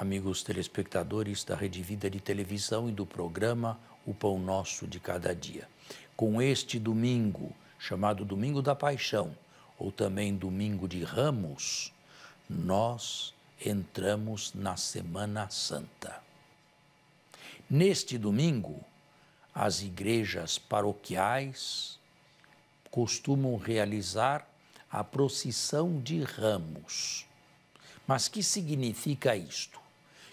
amigos telespectadores da Rede Vida de Televisão e do programa O Pão Nosso de Cada Dia. Com este domingo, chamado Domingo da Paixão, ou também Domingo de Ramos, nós entramos na Semana Santa. Neste domingo, as igrejas paroquiais costumam realizar a procissão de ramos. Mas que significa isto?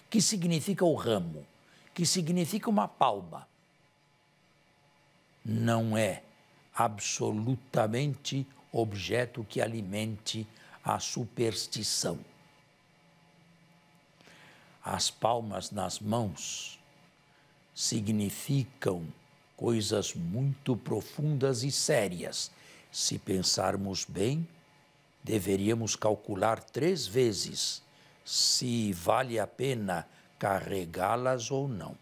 que significa o ramo, que significa uma palma, não é absolutamente objeto que alimente a superstição. As palmas nas mãos significam coisas muito profundas e sérias. Se pensarmos bem, deveríamos calcular três vezes se vale a pena carregá-las ou não.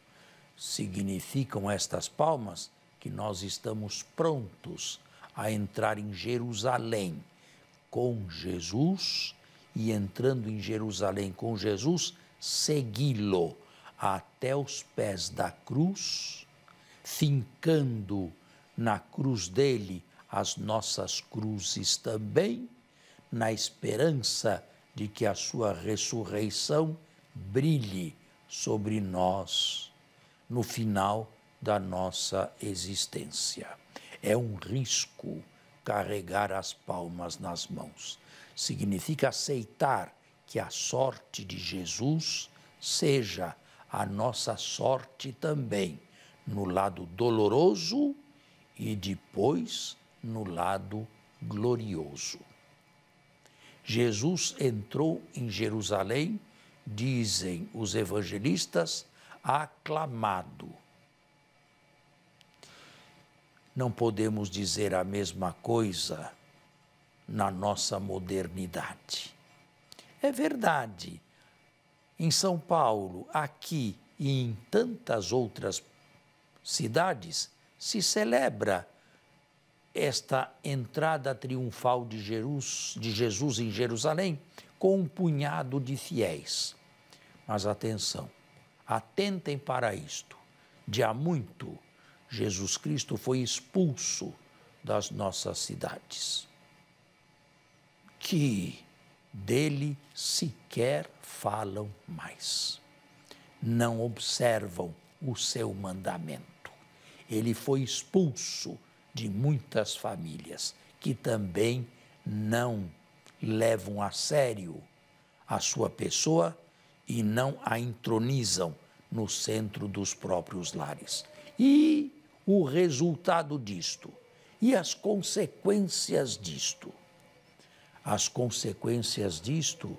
Significam estas palmas que nós estamos prontos a entrar em Jerusalém com Jesus e entrando em Jerusalém com Jesus, segui-lo até os pés da cruz, fincando na cruz dele as nossas cruzes também, na esperança de que a sua ressurreição brilhe sobre nós no final da nossa existência. É um risco carregar as palmas nas mãos. Significa aceitar que a sorte de Jesus seja a nossa sorte também, no lado doloroso e depois no lado glorioso. Jesus entrou em Jerusalém, dizem os evangelistas, aclamado. Não podemos dizer a mesma coisa na nossa modernidade. É verdade, em São Paulo, aqui e em tantas outras cidades, se celebra esta entrada triunfal de Jesus, de Jesus em Jerusalém com um punhado de fiéis. Mas atenção, atentem para isto. De há muito, Jesus Cristo foi expulso das nossas cidades. Que dele sequer falam mais. Não observam o seu mandamento. Ele foi expulso de muitas famílias que também não levam a sério a sua pessoa e não a entronizam no centro dos próprios lares. E o resultado disto e as consequências disto. As consequências disto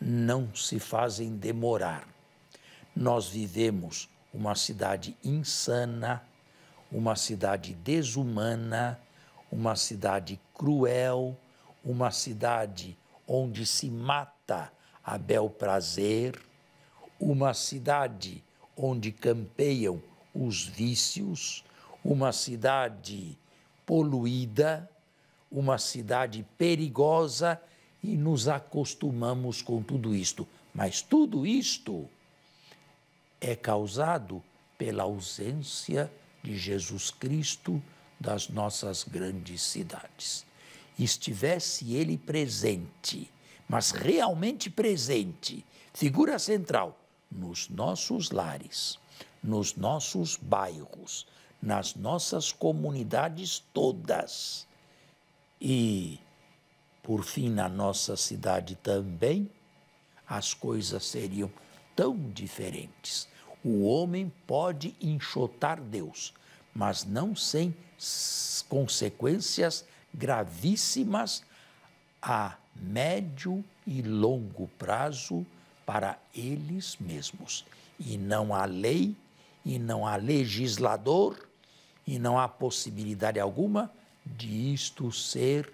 não se fazem demorar. Nós vivemos uma cidade insana, uma cidade desumana, uma cidade cruel, uma cidade onde se mata a bel prazer, uma cidade onde campeiam os vícios, uma cidade poluída, uma cidade perigosa e nos acostumamos com tudo isto. Mas tudo isto é causado pela ausência de Jesus Cristo das nossas grandes cidades. Estivesse ele presente, mas realmente presente, figura central, nos nossos lares, nos nossos bairros, nas nossas comunidades todas e, por fim, na nossa cidade também, as coisas seriam tão diferentes. O homem pode enxotar Deus, mas não sem consequências gravíssimas a médio e longo prazo para eles mesmos. E não há lei, e não há legislador, e não há possibilidade alguma de isto ser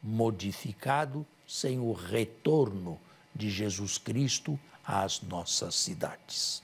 modificado sem o retorno de Jesus Cristo às nossas cidades.